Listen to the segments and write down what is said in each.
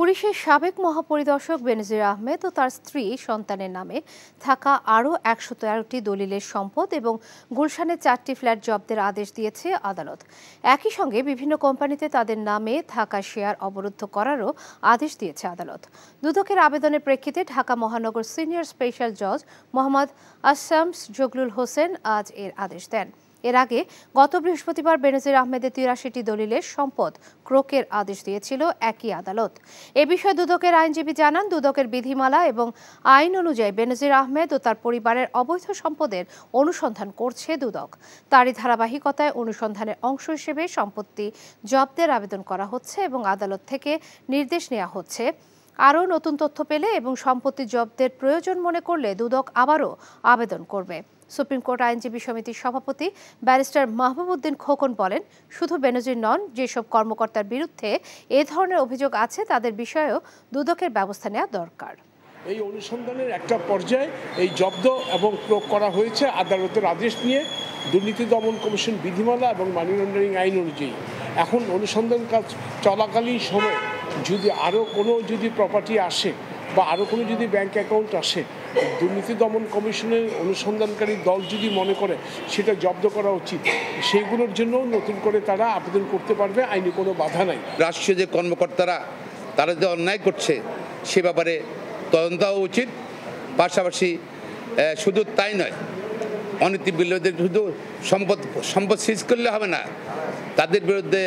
পুলিশের সাবেক মহাপরিদর্শক বেনজির আহমেদ ও তার স্ত্রী সন্তানের নামে থাকা আরও একশো তেরোটি দলিলের সম্পদ এবং গুলশানের চারটি ফ্ল্যাট জব্দের আদেশ দিয়েছে আদালত একই সঙ্গে বিভিন্ন কোম্পানিতে তাদের নামে থাকা শেয়ার অবরুদ্ধ করারও আদেশ দিয়েছে আদালত দুদকের আবেদনের প্রেক্ষিতে ঢাকা মহানগর সিনিয়র স্পেশাল জজ মোহাম্মদ আসামস জগলুল হোসেন আজ এর আদেশ দেন এর আগে গত বৃহস্পতিবার বেনজির আহমেদের তিরাশিটি দলিলের সম্পদ ক্রোকের আদেশ দিয়েছিল একই আদালত এ বিষয়ে দুদকের আইনজীবী জানান দুদকের বিধিমালা এবং আইন অনুযায়ী বেনজির আহমেদ ও তার পরিবারের অবৈধ সম্পদের অনুসন্ধান করছে দুদক তারই ধারাবাহিকতায় অনুসন্ধানের অংশ হিসেবে সম্পত্তি জব্দের আবেদন করা হচ্ছে এবং আদালত থেকে নির্দেশ নেওয়া হচ্ছে আরও নতুন তথ্য পেলে এবং সম্পত্তি জব্দের প্রয়োজন মনে করলে দুদক আবারও আবেদন করবে সুপ্রিম কোর্ট আইনজীবী সমিতির সভাপতি ব্যারিস্টার মাহবুবুদ্দিন খোকন বলেন শুধু বেনজির নন যেসব কর্মকর্তার বিরুদ্ধে এ ধরনের অভিযোগ আছে তাদের বিষয়েও দুদকের ব্যবস্থা নেওয়া দরকার এই অনুসন্ধানের একটা পর্যায়ে এই জব্দ এবং প্রয়োগ করা হয়েছে আদালতের আদেশ নিয়ে দুর্নীতি দমন কমিশন বিধিমালা এবং মানি লন্ডারিং আইন অনুযায়ী এখন অনুসন্ধান কাজ চলাকালীন সময় যদি আরও কোনো যদি প্রপার্টি আসে বা আরও কোনো যদি ব্যাংক অ্যাকাউন্ট আসে দুর্নীতি দমন কমিশনের অনুসন্ধানকারী দল যদি মনে করে সেটা জব্দ করা উচিত সেইগুলোর জন্য নতুন করে তারা আবেদন করতে পারবে আইনে কোনো বাধা নাই রাষ্ট্রীয় যে কর্মকর্তারা তারা যে অন্যায় করছে সে ব্যাপারে তদন্ত উচিত পাশাপাশি শুধু তাই নয় অনীতি বিরোধীদের শুধু সম্পদ সম্পদ সিজ করলে হবে না তাদের বিরুদ্ধে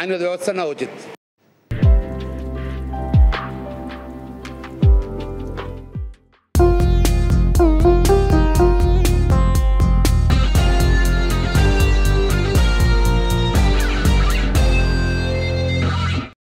আইনগত ব্যবস্থা নেওয়া উচিত